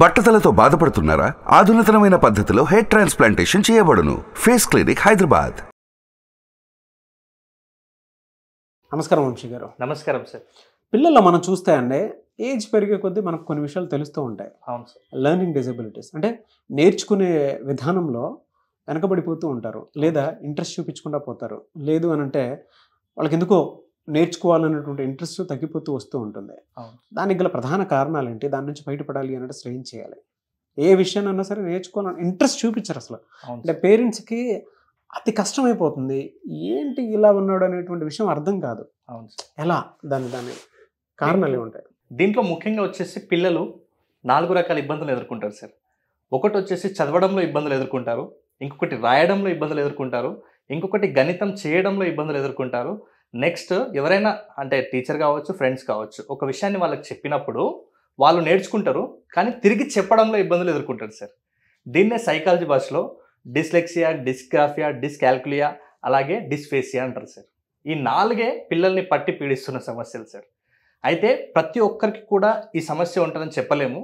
బట్టతలతో బాధపడుతున్నారా ఆధునితనమైన పద్ధతిలో హెయిర్ ట్రాన్స్ప్లాంటేషన్ చేయబడును ఫేస్ క్లినిక్ హైదరాబాద్ నమస్కారం వంశీ గారు నమస్కారం సార్ పిల్లల్లో మనం చూస్తే అండి ఏజ్ పెరిగే కొద్దీ మనకు కొన్ని విషయాలు తెలుస్తూ ఉంటాయి అవును సార్ లెర్నింగ్ డిజబిలిటీస్ అంటే నేర్చుకునే విధానంలో వెనకబడిపోతూ ఉంటారు లేదా ఇంట్రెస్ట్ చూపించకుండా పోతారు లేదు అని అంటే వాళ్ళకి ఎందుకో నేర్చుకోవాలన్నటువంటి ఇంట్రెస్ట్ తగ్గిపోతూ వస్తూ ఉంటుంది దానికి గల ప్రధాన కారణాలు ఏంటి దాని నుంచి బయటపడాలి అన్నట్టు స్ట్రెయిన్ చేయాలి ఏ విషయాన్ని అన్నా సరే నేర్చుకోవాలని ఇంట్రెస్ట్ చూపించరు అసలు అంటే పేరెంట్స్కి అతి కష్టమైపోతుంది ఏంటి ఇలా ఉన్నాడు అనేటువంటి విషయం అర్థం కాదు ఎలా దాని దాని కారణాలు ఉంటాయి దీంట్లో ముఖ్యంగా వచ్చేసి పిల్లలు నాలుగు రకాల ఇబ్బందులు ఎదుర్కొంటారు సార్ ఒకటి వచ్చేసి చదవడంలో ఇబ్బందులు ఎదుర్కొంటారు ఇంకొకటి రాయడంలో ఇబ్బందులు ఎదుర్కొంటారు ఇంకొకటి గణితం చేయడంలో ఇబ్బందులు ఎదుర్కొంటారు నెక్స్ట్ ఎవరైనా అంటే టీచర్ కావచ్చు ఫ్రెండ్స్ కావచ్చు ఒక విషయాన్ని వాళ్ళకి చెప్పినప్పుడు వాళ్ళు నేర్చుకుంటారు కానీ తిరిగి చెప్పడంలో ఇబ్బందులు ఎదుర్కొంటారు సార్ దీన్నే సైకాలజీ భాషలో డిస్లెక్సియా డిస్గ్రాఫియా డిస్కాల్కులియా అలాగే డిస్ఫేసియా అంటారు సార్ ఈ నాలుగే పిల్లల్ని పట్టి పీడిస్తున్న సమస్యలు సార్ అయితే ప్రతి ఒక్కరికి కూడా ఈ సమస్య ఉంటుందని చెప్పలేము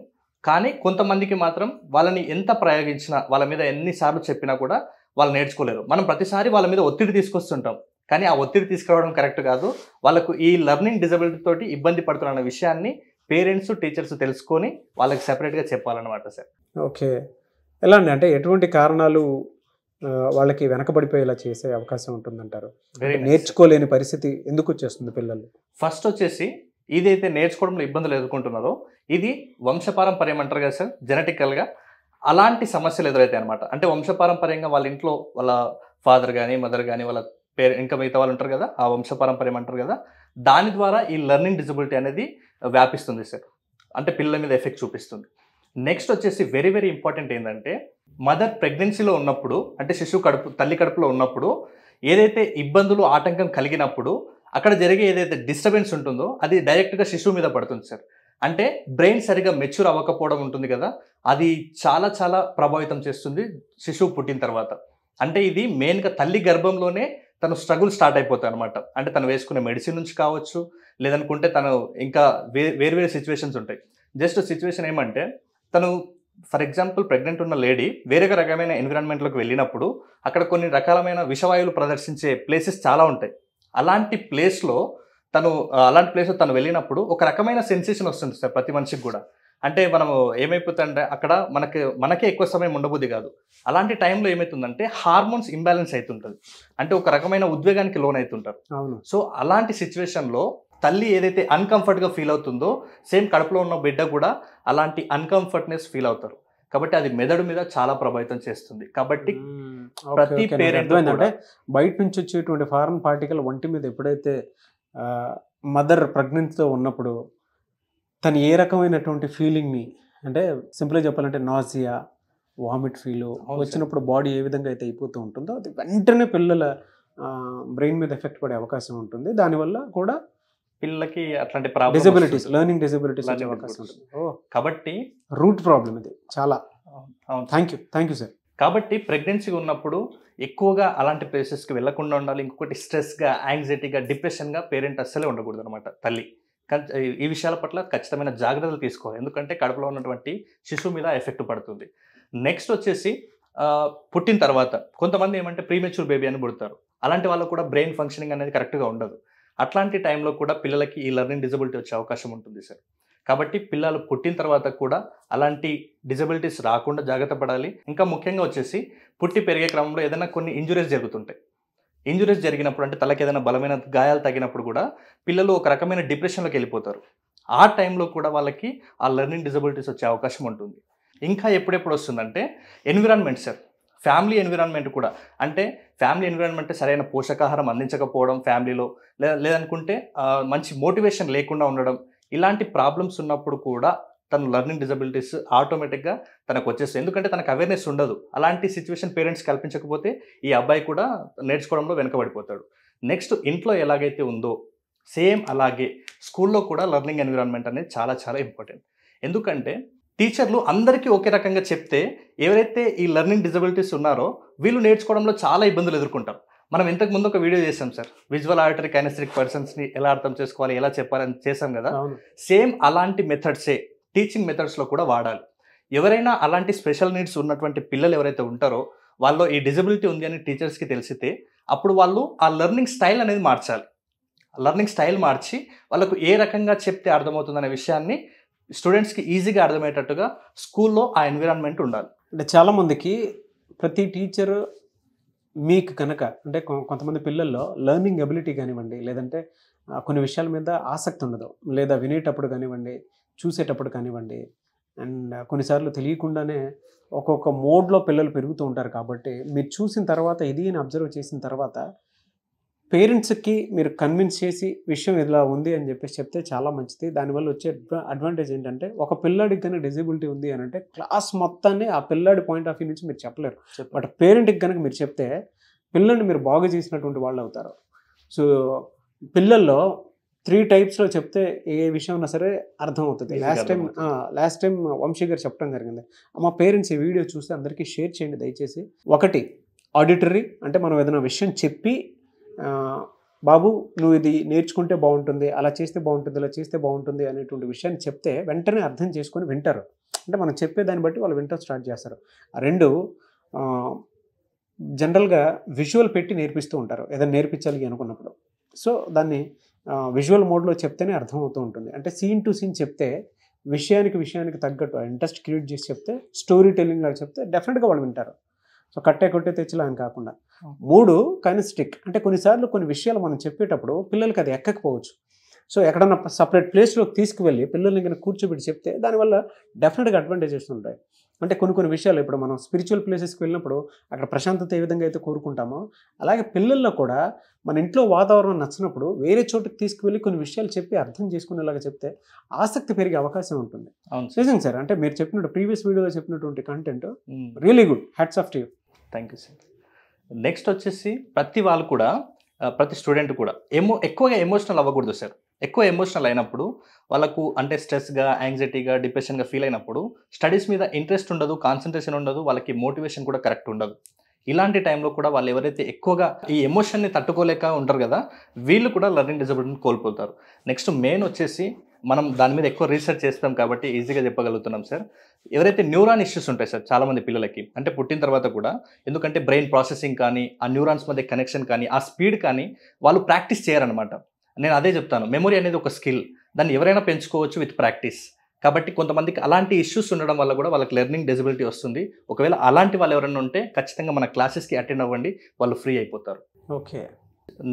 కానీ కొంతమందికి మాత్రం వాళ్ళని ఎంత ప్రయోగించినా వాళ్ళ మీద ఎన్నిసార్లు చెప్పినా కూడా వాళ్ళు నేర్చుకోలేరు మనం ప్రతిసారి వాళ్ళ మీద ఒత్తిడి తీసుకొస్తుంటాం కానీ ఆ ఒత్తిడి తీసుకురావడం కరెక్ట్ కాదు వాళ్ళకు ఈ లర్నింగ్ డిజబిలిటీ తోటి ఇబ్బంది పడుతున్న విషయాన్ని పేరెంట్స్ టీచర్స్ తెలుసుకొని వాళ్ళకి సెపరేట్గా చెప్పాలన్నమాట సార్ ఓకే ఎలా అండి అంటే ఎటువంటి కారణాలు వాళ్ళకి వెనకబడిపోయేలా చేసే అవకాశం ఉంటుందంటారు నేర్చుకోలేని పరిస్థితి ఎందుకు వచ్చేస్తుంది పిల్లలు ఫస్ట్ వచ్చేసి ఇదైతే నేర్చుకోవడంలో ఇబ్బందులు ఎదుర్కొంటున్నారో ఇది వంశపారంపర్యం అంటారు కదా సార్ జెనటికల్గా అలాంటి సమస్యలు ఎదురవుతాయి అనమాట అంటే వంశపారంపర్యంగా వాళ్ళ ఇంట్లో వాళ్ళ ఫాదర్ కానీ మదర్ కానీ వాళ్ళ పేరు ఇంకా మిగతా వాళ్ళు ఉంటారు కదా ఆ వంశ పారంపర్యం అంటారు కదా దాని ద్వారా ఈ లెర్నింగ్ డిజబిలిటీ అనేది వ్యాపిస్తుంది సార్ అంటే పిల్లల మీద ఎఫెక్ట్ చూపిస్తుంది నెక్స్ట్ వచ్చేసి వెరీ వెరీ ఇంపార్టెంట్ ఏంటంటే మదర్ ప్రెగ్నెన్సీలో ఉన్నప్పుడు అంటే శిశువు కడుపు తల్లి కడుపులో ఉన్నప్పుడు ఏదైతే ఇబ్బందులు ఆటంకం కలిగినప్పుడు అక్కడ జరిగే ఏదైతే డిస్టర్బెన్స్ ఉంటుందో అది డైరెక్ట్గా శిశువు మీద పడుతుంది సార్ అంటే బ్రెయిన్ సరిగా మెచ్యూర్ అవ్వకపోవడం ఉంటుంది కదా అది చాలా చాలా ప్రభావితం చేస్తుంది శిశువు పుట్టిన తర్వాత అంటే ఇది మెయిన్గా తల్లి గర్భంలోనే తను స్ట్రగుల్ స్టార్ట్ అయిపోతాయి అనమాట అంటే తను వేసుకునే మెడిసిన్ నుంచి కావచ్చు లేదనుకుంటే తను ఇంకా వే వేరు వేరు సిచ్యువేషన్స్ ఉంటాయి జస్ట్ సిచ్యువేషన్ ఏమంటే తను ఫర్ ఎగ్జాంపుల్ ప్రెగ్నెంట్ ఉన్న లేడీ వేరే రకమైన ఎన్విరాన్మెంట్లోకి వెళ్ళినప్పుడు అక్కడ కొన్ని రకాలమైన విషవాయువులు ప్రదర్శించే ప్లేసెస్ చాలా ఉంటాయి అలాంటి ప్లేస్లో తను అలాంటి ప్లేస్లో తను వెళ్ళినప్పుడు ఒక రకమైన సెన్సేషన్ వస్తుంది సార్ ప్రతి మనిషికి కూడా అంటే మనము ఏమైపోతుందంటే అక్కడ మనకి మనకే ఎక్కువ సమయం ఉండబుద్ది కాదు అలాంటి టైంలో ఏమవుతుందంటే హార్మోన్స్ ఇంబ్యాలెన్స్ అవుతుంటుంది అంటే ఒక రకమైన ఉద్వేగానికి లోన్ అవుతుంటారు సో అలాంటి సిచ్యువేషన్లో తల్లి ఏదైతే అన్కంఫర్ట్గా ఫీల్ అవుతుందో సేమ్ కడుపులో ఉన్న బిడ్డ కూడా అలాంటి అన్కంఫర్ట్నెస్ ఫీల్ అవుతారు కాబట్టి అది మెదడు మీద చాలా ప్రభావితం చేస్తుంది కాబట్టి ప్రతి పేరెంట్ అంటే బయట నుంచి వచ్చేటువంటి ఫారెన్ పార్టికల్ ఒంటి మీద ఎప్పుడైతే మదర్ ప్రెగ్నెన్సీతో ఉన్నప్పుడు తను ఏ రకమైనటువంటి ఫీలింగ్ని అంటే సింపుల్గా చెప్పాలంటే నాజియా వామిట్ ఫీల్ వచ్చినప్పుడు బాడీ ఏ విధంగా అయితే అయిపోతూ ఉంటుందో అది వెంటనే పిల్లల బ్రెయిన్ మీద ఎఫెక్ట్ పడే అవకాశం ఉంటుంది దానివల్ల కూడా పిల్లకి అట్లాంటి డిసబిలిటీస్ లెర్నింగ్ డిసబిలిటీస్ వచ్చే అవకాశం ఉంటుంది కాబట్టి రూట్ ప్రాబ్లం ఇది చాలా thank you thank you sir కాబట్టి ప్రెగ్నెన్సీ ఉన్నప్పుడు ఎక్కువగా అలాంటి ప్లేసెస్కి వెళ్లకుండా ఉండాలి ఇంకొకటి స్ట్రెస్గా యాంగ్జైటీగా డిప్రెషన్గా పేరెంట్ అస్సలే ఉండకూడదు అనమాట తల్లి ఈ విషయాల పట్ల ఖచ్చితమైన జాగ్రత్తలు తీసుకోవాలి ఎందుకంటే కడుపులో ఉన్నటువంటి శిశువు మీద ఎఫెక్ట్ పడుతుంది నెక్స్ట్ వచ్చేసి పుట్టిన తర్వాత కొంతమంది ఏమంటే ప్రీమెచ్యూర్ బేబీ అని పుడతారు అలాంటి వాళ్ళకు కూడా బ్రెయిన్ ఫంక్షనింగ్ అనేది కరెక్ట్గా ఉండదు అట్లాంటి టైంలో కూడా పిల్లలకి ఈ లెర్నింగ్ డిజబిలిటీ వచ్చే అవకాశం ఉంటుంది సార్ కాబట్టి పిల్లలు పుట్టిన తర్వాత కూడా అలాంటి డిజబిలిటీస్ రాకుండా జాగ్రత్త పడాలి ఇంకా ముఖ్యంగా వచ్చేసి పుట్టి పెరిగే క్రమంలో ఏదైనా కొన్ని ఇంజురీస్ జరుగుతుంటాయి ఇంజురీస్ జరిగినప్పుడు అంటే తలకి ఏదైనా బలమైన గాయాలు తగినప్పుడు కూడా పిల్లలు ఒక రకమైన డిప్రెషన్లోకి వెళ్ళిపోతారు ఆ టైంలో కూడా వాళ్ళకి ఆ లెర్నింగ్ డిజబిలిటీస్ వచ్చే అవకాశం ఉంటుంది ఇంకా ఎప్పుడెప్పుడు వస్తుందంటే ఎన్విరాన్మెంట్ సార్ ఫ్యామిలీ ఎన్విరాన్మెంట్ కూడా అంటే ఫ్యామిలీ ఎన్విరాన్మెంట్ సరైన పోషకాహారం అందించకపోవడం ఫ్యామిలీలో లేదనుకుంటే మంచి మోటివేషన్ లేకుండా ఉండడం ఇలాంటి ప్రాబ్లమ్స్ ఉన్నప్పుడు కూడా తన లర్నింగ్ డిజబిలిటీస్ ఆటోమేటిక్గా తనకు వచ్చేస్తాయి ఎందుకంటే తనకు అవేర్నెస్ ఉండదు అలాంటి సిచ్యువేషన్ పేరెంట్స్ కల్పించకపోతే ఈ అబ్బాయి కూడా నేర్చుకోవడంలో వెనుకబడిపోతాడు నెక్స్ట్ ఇంట్లో ఎలాగైతే ఉందో సేమ్ అలాగే స్కూల్లో కూడా లర్నింగ్ ఎన్విరాన్మెంట్ అనేది చాలా చాలా ఇంపార్టెంట్ ఎందుకంటే టీచర్లు అందరికీ ఒకే రకంగా చెప్తే ఎవరైతే ఈ లర్నింగ్ డిజబిలిటీస్ ఉన్నారో వీళ్ళు నేర్చుకోవడంలో చాలా ఇబ్బందులు ఎదుర్కొంటారు మనం ఇంతకు ముందు ఒక వీడియో చేసాం సార్ విజువల్ ఆడిటరీ కైనస్ట్రిక్ పర్సన్స్ని ఎలా అర్థం చేసుకోవాలి ఎలా చెప్పాలని చేసాం కదా సేమ్ అలాంటి మెథడ్సే టీచింగ్ మెథడ్స్లో కూడా వాడాలి ఎవరైనా అలాంటి స్పెషల్ నీడ్స్ ఉన్నటువంటి పిల్లలు ఎవరైతే ఉంటారో వాళ్ళు ఈ డిజబిలిటీ ఉంది అని టీచర్స్కి తెలిసితే అప్పుడు వాళ్ళు ఆ లెర్నింగ్ స్టైల్ అనేది మార్చాలి లెర్నింగ్ స్టైల్ మార్చి వాళ్ళకు ఏ రకంగా చెప్తే అర్థమవుతుందనే విషయాన్ని స్టూడెంట్స్కి ఈజీగా అర్థమయ్యేటట్టుగా స్కూల్లో ఆ ఎన్విరాన్మెంట్ ఉండాలి అంటే చాలామందికి ప్రతి టీచర్ మీకు కనుక అంటే కొంతమంది పిల్లల్లో లెర్నింగ్ ఎబిలిటీ కానివ్వండి లేదంటే కొన్ని విషయాల మీద ఆసక్తి ఉండదు లేదా వినేటప్పుడు కానివ్వండి చూసేటప్పుడు కానివ్వండి అండ్ కొన్నిసార్లు తెలియకుండానే ఒక్కొక్క మోడ్లో పిల్లలు పెరుగుతూ ఉంటారు కాబట్టి మీరు చూసిన తర్వాత ఇది అని అబ్జర్వ్ చేసిన తర్వాత పేరెంట్స్కి మీరు కన్విన్స్ చేసి విషయం ఇలా ఉంది అని చెప్పేసి చెప్తే చాలా మంచిది దానివల్ల వచ్చే అడ్వాంటేజ్ ఏంటంటే ఒక పిల్లాడికి కనుక డిజబిలిటీ ఉంది అని అంటే క్లాస్ మొత్తాన్ని ఆ పిల్లాడి పాయింట్ ఆఫ్ వ్యూ నుంచి మీరు చెప్పలేరు బట్ పేరెంట్కి కనుక మీరు చెప్తే పిల్లల్ని మీరు బాగా చేసినటువంటి వాళ్ళు అవుతారు సో పిల్లల్లో త్రీ టైప్స్లో చెప్తే ఏ విషయం ఉన్నా సరే అర్థమవుతుంది last time last time Vamshi garu చెప్పడం జరిగింది మా పేరెంట్స్ ఈ వీడియో చూస్తే అందరికీ షేర్ చేయండి దయచేసి ఒకటి ఆడిటరీ అంటే మనం ఏదైనా విషయం చెప్పి బాబు నువ్వు ఇది నేర్చుకుంటే బాగుంటుంది అలా చేస్తే బాగుంటుంది అలా చేస్తే బాగుంటుంది అనేటువంటి విషయాన్ని చెప్తే వెంటనే అర్థం చేసుకొని వింటారు అంటే మనం చెప్పే దాన్ని బట్టి వాళ్ళు వింటర్ స్టార్ట్ చేస్తారు రెండు జనరల్గా విజువల్ పెట్టి నేర్పిస్తూ ఉంటారు ఏదైనా నేర్పించాలి అనుకున్నప్పుడు సో దాన్ని విజువల్ మోడ్లో చెప్తేనే అర్థమవుతూ ఉంటుంది అంటే సీన్ టు సీన్ చెప్తే విషయానికి విషయానికి తగ్గట్టు ఇంట్రెస్ట్ క్రియేట్ చేసి చెప్తే స్టోరీ టెల్లింగ్ లాగా చెప్తే డెఫినెట్గా వాళ్ళు వింటారు సో కట్టే కొట్టే తెచ్చిలా అని కాకుండా మూడు కానీ స్టిక్ అంటే కొన్నిసార్లు కొన్ని విషయాలు మనం చెప్పేటప్పుడు పిల్లలకి అది ఎక్కకపోవచ్చు సో ఎక్కడన్నా సపరేట్ ప్లేస్లోకి తీసుకువెళ్ళి పిల్లల్ని కూర్చోబెట్టి చెప్తే దానివల్ల డెఫినెట్గా అడ్వాంటేజెస్ ఉంటాయి అంటే కొన్ని కొన్ని విషయాలు ఇప్పుడు మనం స్పిరిచువల్ ప్లేసెస్కి వెళ్ళినప్పుడు అక్కడ ప్రశాంతత ఏ విధంగా అయితే కోరుకుంటామో అలాగే పిల్లల్లో కూడా మన ఇంట్లో వాతావరణం నచ్చినప్పుడు వేరే చోటుకి తీసుకువెళ్ళి కొన్ని విషయాలు చెప్పి అర్థం చేసుకునేలాగా చెప్తే ఆసక్తి పెరిగే అవకాశం ఉంటుంది నిజంగా సార్ అంటే మీరు చెప్పినట్టు ప్రీవియస్ వీడియోలో చెప్పినటువంటి content really good hats off to you thank you sir next వచ్చేసి ప్రతి వాళ్ళు కూడా ప్రతి స్టూడెంట్ కూడా ఎమో ఎక్కువగా ఎమోషనల్ అవ్వకూడదు సార్ ఎక్కువ ఎమోషనల్ అయినప్పుడు వాళ్ళకు అంటే స్ట్రెస్గా యాంగ్జైటీగా డిప్రెషన్గా ఫీల్ అయినప్పుడు స్టడీస్ మీద ఇంట్రెస్ట్ ఉండదు కాన్సన్ట్రేషన్ ఉండదు వాళ్ళకి మోటివేషన్ కూడా కరెక్ట్ ఉండదు ఇలాంటి టైంలో కూడా వాళ్ళు ఎవరైతే ఎక్కువగా ఈ ఎమోషన్ని తట్టుకోలేక ఉంటారు కదా వీళ్ళు కూడా లర్నింగ్ డిజబిలిటీని కోల్పోతారు నెక్స్ట్ మెయిన్ వచ్చేసి మనం దాని మీద ఎక్కువ రీసెర్చ్ చేస్తాం కాబట్టి ఈజీగా చెప్పగలుగుతున్నాం సార్ ఎవరైతే న్యూరాన్ ఇష్యూస్ ఉంటాయి సార్ చాలామంది పిల్లలకి అంటే పుట్టిన తర్వాత కూడా ఎందుకంటే బ్రెయిన్ ప్రాసెసింగ్ కానీ ఆ న్యూరాన్స్ మధ్య కనెక్షన్ కానీ ఆ స్పీడ్ కానీ వాళ్ళు ప్రాక్టీస్ చేయరనమాట నేను అదే చెప్తాను మెమొరీ అనేది ఒక స్కిల్ దాన్ని ఎవరైనా పెంచుకోవచ్చు విత్ ప్రాక్టీస్ కాబట్టి కొంతమందికి అలాంటి ఇష్యూస్ ఉండడం వల్ల కూడా వాళ్ళకి లెర్నింగ్ డిజబిలిటీ వస్తుంది ఒకవేళ అలాంటి వాళ్ళు ఎవరైనా ఉంటే ఖచ్చితంగా మన క్లాసెస్కి అటెండ్ అవ్వండి వాళ్ళు ఫ్రీ అయిపోతారు ఓకే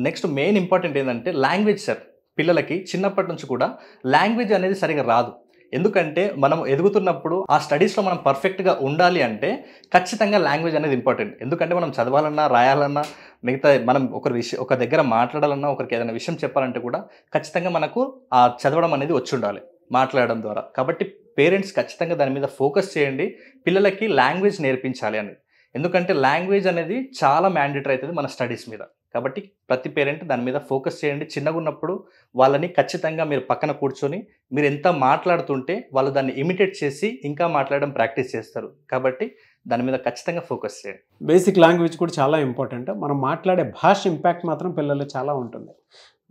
నెక్స్ట్ మెయిన్ ఇంపార్టెంట్ ఏంటంటే లాంగ్వేజ్ సార్ పిల్లలకి చిన్నప్పటి నుంచి కూడా లాంగ్వేజ్ అనేది సరిగా రాదు ఎందుకంటే మనం ఎదుగుతున్నప్పుడు ఆ స్టడీస్లో మనం పర్ఫెక్ట్గా ఉండాలి అంటే ఖచ్చితంగా లాంగ్వేజ్ అనేది ఇంపార్టెంట్ ఎందుకంటే మనం చదవాలన్నా రాయాలన్నా మిగతా మనం ఒక విషయం ఒక దగ్గర మాట్లాడాలన్నా ఒకరికి ఏదైనా విషయం చెప్పాలంటే కూడా ఖచ్చితంగా మనకు ఆ చదవడం అనేది వచ్చి ఉండాలి మాట్లాడడం ద్వారా కాబట్టి పేరెంట్స్ ఖచ్చితంగా దాని మీద ఫోకస్ చేయండి పిల్లలకి లాంగ్వేజ్ నేర్పించాలి అని ఎందుకంటే లాంగ్వేజ్ అనేది చాలా మ్యాండేటరీ అవుతుంది మన స్టడీస్ మీద కాబట్టి ప్రతి పేరెంట్ దాని మీద ఫోకస్ చేయండి చిన్నగా ఉన్నప్పుడు వాళ్ళని ఖచ్చితంగా మీరు పక్కన కూర్చొని మీరు ఎంత మాట్లాడుతుంటే వాళ్ళు దాన్ని ఇమిటేట్ చేసి ఇంకా మాట్లాడడం ప్రాక్టీస్ చేస్తారు కాబట్టి దాని మీద ఖచ్చితంగా ఫోకస్ చేయండి బేసిక్ లాంగ్వేజ్ కూడా చాలా ఇంపార్టెంట్ మనం మాట్లాడే భాష ఇంపాక్ట్ మాత్రం పిల్లల్లో చాలా ఉంటుంది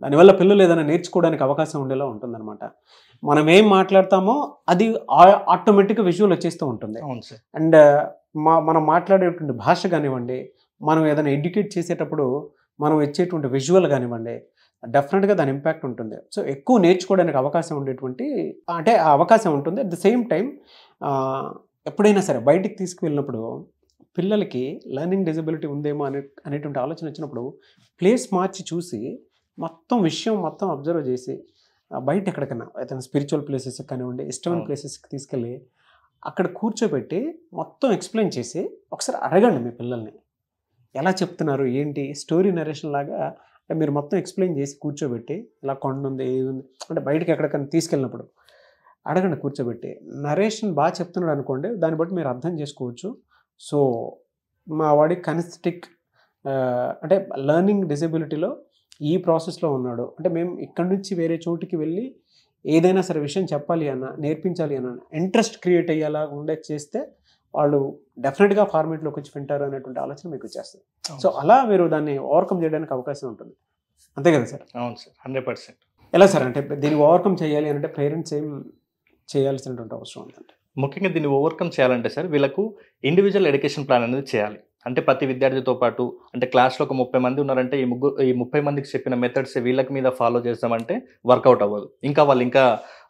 దానివల్ల పిల్లలు ఏదైనా నేర్చుకోవడానికి అవకాశం ఉండేలా ఉంటుందన్నమాట మనం ఏం మాట్లాడతామో అది ఆటోమేటిక్గా విజువల్ వచ్చేస్తూ ఉంటుంది అండ్ మా మనం మాట్లాడేటువంటి భాష కానివ్వండి మనం ఏదైనా ఎడ్యుకేట్ చేసేటప్పుడు మనం ఇచ్చేటువంటి విజువల్ కానివ్వండి డెఫినెట్గా దాని ఇంపాక్ట్ ఉంటుంది సో ఎక్కువ నేర్చుకోవడానికి అవకాశం ఉండేటువంటి అంటే ఆ అవకాశం ఉంటుంది అట్ ద సేమ్ టైం ఎప్పుడైనా సరే బయటికి తీసుకువెళ్ళినప్పుడు పిల్లలకి లెర్నింగ్ డిజబిలిటీ ఉందేమో అనే అనేటువంటి ఆలోచన వచ్చినప్పుడు ప్లేస్ మార్చి చూసి మొత్తం విషయం మొత్తం అబ్జర్వ్ చేసి బయట ఎక్కడికైనా ఏదైనా స్పిరిచువల్ ప్లేసెస్కి కానివ్వండి ఇష్టమైన ప్లేసెస్కి తీసుకెళ్ళి అక్కడ కూర్చోబెట్టి మొత్తం ఎక్స్ప్లెయిన్ చేసి ఒకసారి అడగండి మీ పిల్లల్ని ఎలా చెప్తున్నారు ఏంటి స్టోరీ నరేషన్ లాగా మీరు మొత్తం ఎక్స్ప్లెయిన్ చేసి కూర్చోబెట్టి ఇలా కొండ ఉంది ఏది ఉంది అంటే బయటకు ఎక్కడికైనా తీసుకెళ్ళినప్పుడు అడగండి కూర్చోబెట్టి నరేషన్ బాగా చెప్తున్నాడు అనుకోండి దాన్ని బట్టి మీరు అర్థం చేసుకోవచ్చు సో మా వాడి కనిస్టిక్ అంటే లర్నింగ్ డిసెబిలిటీలో ఈ ప్రాసెస్లో ఉన్నాడు అంటే మేము ఇక్కడి నుంచి వేరే చోటికి వెళ్ళి ఏదైనా సరే విషయం చెప్పాలి అన్న నేర్పించాలి అన్న ఇంట్రెస్ట్ క్రియేట్ అయ్యేలా ఉండే చేస్తే వాళ్ళు డెఫినెట్గా ఫార్మేట్లోకి వచ్చి వింటారు అనేటువంటి ఆలోచన మీకు వచ్చేస్తుంది సో అలా మీరు దాన్ని ఓవర్కమ్ చేయడానికి అవకాశం ఉంటుంది అంతే కదా సార్ అవును సార్ హండ్రెడ్ పర్సెంట్ ఎలా సార్ అంటే దీన్ని ఓవర్కమ్ చేయాలి అంటే పేరెంట్స్ ఏం చేయాల్సినటువంటి అవసరం ఉందంటే ముఖ్యంగా దీన్ని ఓవర్కమ్ చేయాలంటే సార్ వీళ్ళకు ఇండివిజువల్ ఎడ్యుకేషన్ ప్లాన్ అనేది చేయాలి అంటే ప్రతి విద్యార్థితో పాటు అంటే క్లాస్లో ఒక ముప్పై మంది ఉన్నారంటే ఈ ముగ్గురు ఈ ముప్పై మందికి చెప్పిన మెథడ్స్ వీళ్ళకి మీద ఫాలో చేస్తామంటే వర్కౌట్ అవ్వదు ఇంకా వాళ్ళు ఇంకా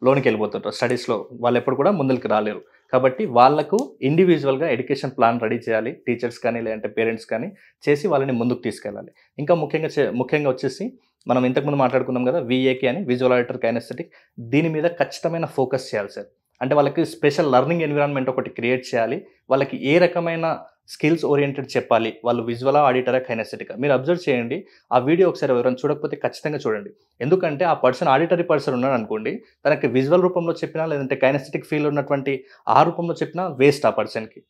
లోనికి వెళ్ళిపోతుంటారు స్టడీస్లో వాళ్ళు ఎప్పుడు కూడా ముందుకు రాలేరు కాబట్టి వాళ్లకు ఇండివిజువల్గా ఎడ్యుకేషన్ ప్లాన్ రెడీ చేయాలి టీచర్స్ కానీ లేదంటే పేరెంట్స్ కానీ చేసి వాళ్ళని ముందుకు తీసుకెళ్ళాలి ఇంకా ముఖ్యంగా ముఖ్యంగా వచ్చేసి మనం ఇంతకుముందు మాట్లాడుకున్నాం కదా విఏకే అని విజువల్ ఆడిటర్ కైనస్థెటిక్ దీని మీద ఖచ్చితమైన ఫోకస్ చేయాలి సార్ అంటే వాళ్ళకి స్పెషల్ లర్నింగ్ ఎన్విరాన్మెంట్ ఒకటి క్రియేట్ చేయాలి వాళ్ళకి ఏ రకమైన స్కిల్స్ ఓరియంటెడ్ చెప్పాలి వాళ్ళు విజువలా ఆడిటరా కైనెసెటికా మీరు అబ్జర్వ్ చేయండి ఆ వీడియో ఒకసారి ఎవరైనా చూడకపోతే ఖచ్చితంగా చూడండి ఎందుకంటే ఆ పర్సన్ ఆడిటరీ పర్సన్ ఉన్నాడు అనుకోండి తనకి విజువల్ రూపంలో చెప్పినా లేదంటే కైనెసెటిక్ ఫీల్ ఉన్నటువంటి ఆ రూపంలో చెప్పినా వేస్ట్ ఆ పర్సన్కి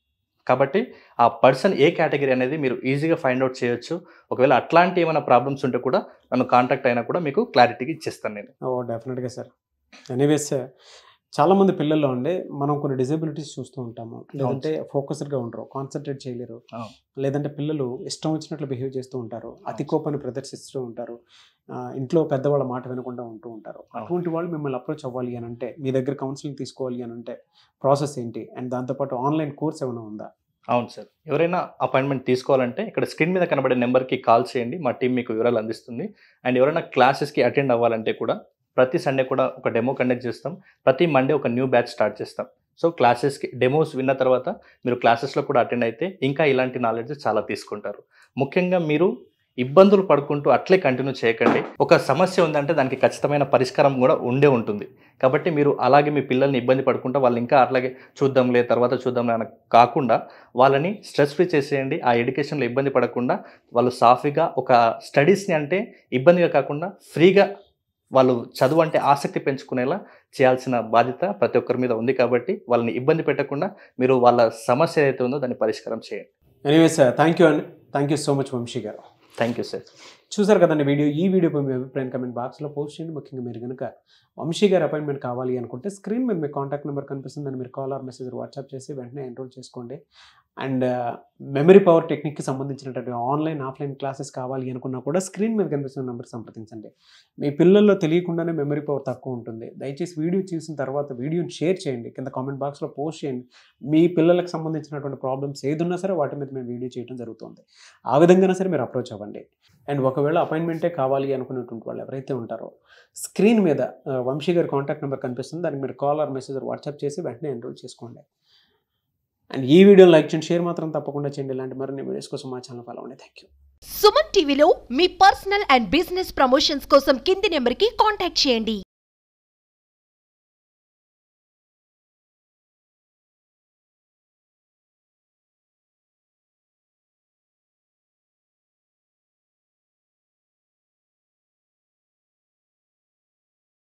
కాబట్టి ఆ పర్సన్ ఏ కేటగిరీ అనేది మీరు ఈజీగా ఫైండ్ అవుట్ చేయొచ్చు ఒకవేళ అట్లాంటి ఏమైనా ప్రాబ్లమ్స్ ఉంటే కూడా నన్ను కాంటాక్ట్ అయినా కూడా మీకు క్లారిటీకి ఇచ్చేస్తాను నేను ఓ డెఫినెట్గా సార్ ఎనీవేస్ చాలామంది పిల్లల్లో ఉండే మనం కొన్ని డిజబిలిటీస్ చూస్తూ ఉంటాము లేదంటే ఫోకస్డ్గా ఉండరు కాన్సన్ట్రేట్ చేయలేరు లేదంటే పిల్లలు ఇష్టం వచ్చినట్లు బిహేవ్ చేస్తూ ఉంటారు అతి కోపాన్ని ప్రదర్శిస్తూ ఉంటారు ఇంట్లో పెద్దవాళ్ళ మాట వినకుండా ఉంటూ ఉంటారు అటువంటి వాళ్ళు మిమ్మల్ని అప్రోచ్ అవ్వాలి అని అంటే మీ దగ్గర కౌన్సిలింగ్ తీసుకోవాలి అని అంటే ప్రాసెస్ ఏంటి అండ్ దాంతోపాటు ఆన్లైన్ కోర్స్ ఏమైనా ఉందా అవును సార్ ఎవరైనా అపాయింట్మెంట్ తీసుకోవాలంటే ఇక్కడ స్క్రీన్ మీద కనబడే నెంబర్కి కాల్ చేయండి మా టీం మీకు వివరాలు అందిస్తుంది అండ్ ఎవరైనా క్లాసెస్కి అటెండ్ అవ్వాలంటే కూడా ప్రతి సండే కూడా ఒక డెమో కండక్ట్ చేస్తాం ప్రతి మండే ఒక న్యూ బ్యాచ్ స్టార్ట్ చేస్తాం సో క్లాసెస్కి డెమోస్ విన్న తర్వాత మీరు క్లాసెస్లో కూడా అటెండ్ అయితే ఇంకా ఇలాంటి నాలెడ్జ్ చాలా తీసుకుంటారు ముఖ్యంగా మీరు ఇబ్బందులు పడుకుంటూ అట్లే కంటిన్యూ చేయకండి ఒక సమస్య ఉందంటే దానికి ఖచ్చితమైన పరిష్కారం కూడా ఉండే ఉంటుంది కాబట్టి మీరు అలాగే మీ పిల్లల్ని ఇబ్బంది పడుకుంటూ వాళ్ళు ఇంకా అట్లాగే చూద్దాంలే తర్వాత చూద్దాంలే అని కాకుండా వాళ్ళని స్ట్రెస్ ఫ్రీ చేసేయండి ఆ ఎడ్యుకేషన్లో ఇబ్బంది పడకుండా వాళ్ళు సాఫీగా ఒక స్టడీస్ని అంటే ఇబ్బందిగా కాకుండా ఫ్రీగా వాళ్ళు చదువు అంటే ఆసక్తి పెంచుకునేలా చేయాల్సిన బాధ్యత ప్రతి ఒక్కరి మీద ఉంది కాబట్టి వాళ్ళని ఇబ్బంది పెట్టకుండా మీరు వాళ్ళ సమస్య ఏదైతే ఉందో దాన్ని పరిష్కారం చేయండి ఎనీవే సార్ థ్యాంక్ యూ అండి thank you so much Vamshi garu thank you sir చూసారు కదండి వీడియో ఈ వీడియోపై మీ అభిప్రాయం కమెంట్ బాక్స్లో పోస్ట్ చేయండి ముఖ్యంగా మీరు కనుక వంశీ గారి అపాయింట్మెంట్ కావాలి అనుకుంటే స్క్రీన్ మీద మీ కాంటాక్ట్ నెంబర్ కనిపిస్తుంది దాన్ని మీరు కాల్ ఆర్ మెసేజ్ వాట్సాప్ చేసి వెంటనే ఎన్రోల్ చేసుకోండి అండ్ మెమరీ పవర్ టెక్నిక్కి సంబంధించినటువంటి ఆన్లైన్ ఆఫ్లైన్ క్లాసెస్ కావాలి అనుకున్నా కూడా స్క్రీన్ మీద కనిపిస్తున్న నెంబర్ సంప్రదించండి మీ పిల్లల్లో తెలియకుండానే మెమరీ పవర్ తక్కువ ఉంటుంది దయచేసి వీడియో చూసిన తర్వాత వీడియోని షేర్ చేయండి కింద కామెంట్ బాక్స్లో పోస్ట్ చేయండి మీ పిల్లలకు సంబంధించినటువంటి ప్రాబ్లమ్స్ ఏదున్నా సరే వాటి మీద మేము వీడియో చేయడం జరుగుతుంది ఆ విధంగానే సరే మీరు అప్రోచ్ అవ్వండి అండ్ ఒకవేళ అపాయింట్మెంటే కావాలి అనుకునేటువంటి వాళ్ళు ఎవరైతే ఉంటారో స్క్రీన్ మీద వంశీ గారి కాంటాక్ట్ నెంబర్ కనిపిస్తుంది దానికి మీరు కాల్ ఆర్ మెసేజ్ వాట్సాప్ చేసి వెంటనే ఎన్రోల్ చేసుకోండి అండ్ ఈ వీడియో లైక్ చేయండి షేర్ మాత్రం తప్పకుండా చేయండి ఇలాంటి మరిన్ని వీడియోస్ కోసం మా ఛానల్ ఫాలో అవ్వండి థ్యాంక్ యూ సుమన్ టీవీలో మీ పర్సనల్ అండ్ బిజినెస్ ప్రమోషన్స్ కోసం కింది నెంబర్కి కాంటాక్ట్ చేయండి